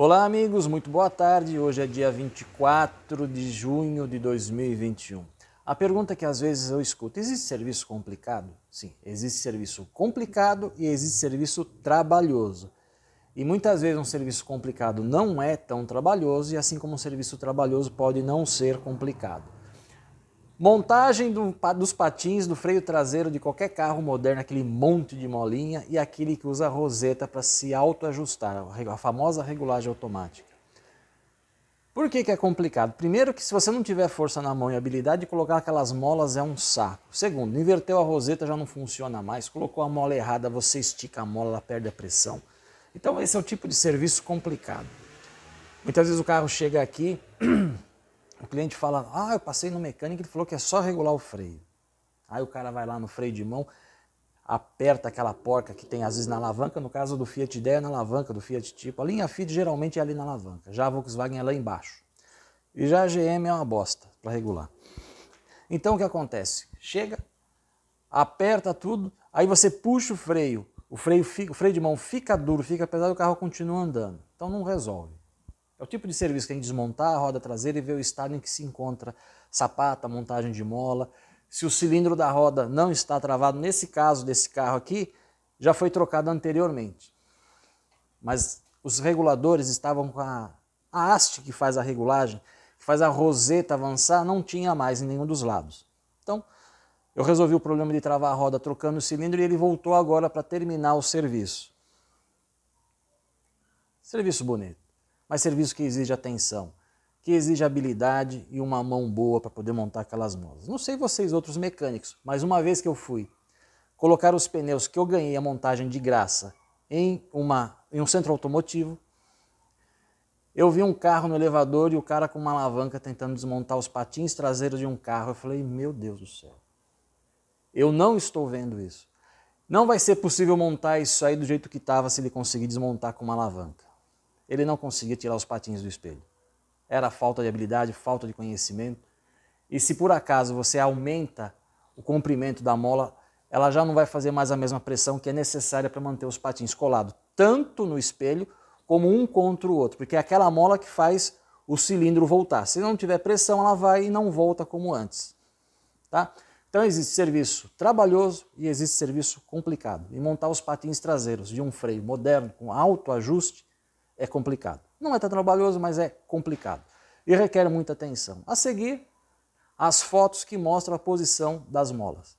Olá, amigos, muito boa tarde. Hoje é dia 24 de junho de 2021. A pergunta que às vezes eu escuto: existe serviço complicado? Sim, existe serviço complicado e existe serviço trabalhoso. E muitas vezes um serviço complicado não é tão trabalhoso, e assim como um serviço trabalhoso pode não ser complicado. Montagem do, dos patins, do freio traseiro de qualquer carro moderno, aquele monte de molinha e aquele que usa roseta para se autoajustar, a famosa regulagem automática. Por que, que é complicado? Primeiro que se você não tiver força na mão e habilidade de colocar aquelas molas é um saco. Segundo, inverteu a roseta já não funciona mais, colocou a mola errada, você estica a mola, ela perde a pressão. Então esse é o tipo de serviço complicado. Muitas vezes o carro chega aqui cliente fala, ah, eu passei no mecânico, ele falou que é só regular o freio. Aí o cara vai lá no freio de mão, aperta aquela porca que tem às vezes na alavanca, no caso do Fiat Idea é na alavanca, do Fiat Tipo. A linha Fiat geralmente é ali na alavanca, já a Volkswagen é lá embaixo. E já a GM é uma bosta para regular. Então o que acontece? Chega, aperta tudo, aí você puxa o freio, o freio, fica, o freio de mão fica duro, fica pesado, o carro continua andando. Então não resolve. É o tipo de serviço que a gente desmontar a roda traseira e ver o estado em que se encontra sapata, montagem de mola. Se o cilindro da roda não está travado, nesse caso desse carro aqui, já foi trocado anteriormente. Mas os reguladores estavam com a, a haste que faz a regulagem, que faz a roseta avançar, não tinha mais em nenhum dos lados. Então, eu resolvi o problema de travar a roda trocando o cilindro e ele voltou agora para terminar o serviço. Serviço bonito mas serviço que exige atenção, que exige habilidade e uma mão boa para poder montar aquelas molas. Não sei vocês outros mecânicos, mas uma vez que eu fui colocar os pneus que eu ganhei a montagem de graça em, uma, em um centro automotivo, eu vi um carro no elevador e o cara com uma alavanca tentando desmontar os patins traseiros de um carro. Eu falei, meu Deus do céu. Eu não estou vendo isso. Não vai ser possível montar isso aí do jeito que estava se ele conseguir desmontar com uma alavanca. Ele não conseguia tirar os patins do espelho. Era falta de habilidade, falta de conhecimento. E se por acaso você aumenta o comprimento da mola, ela já não vai fazer mais a mesma pressão que é necessária para manter os patins colados, tanto no espelho como um contra o outro, porque é aquela mola que faz o cilindro voltar. Se não tiver pressão, ela vai e não volta como antes. Tá? Então existe serviço trabalhoso e existe serviço complicado. E montar os patins traseiros de um freio moderno com alto ajuste é complicado. Não é tão trabalhoso, mas é complicado e requer muita atenção. A seguir, as fotos que mostram a posição das molas.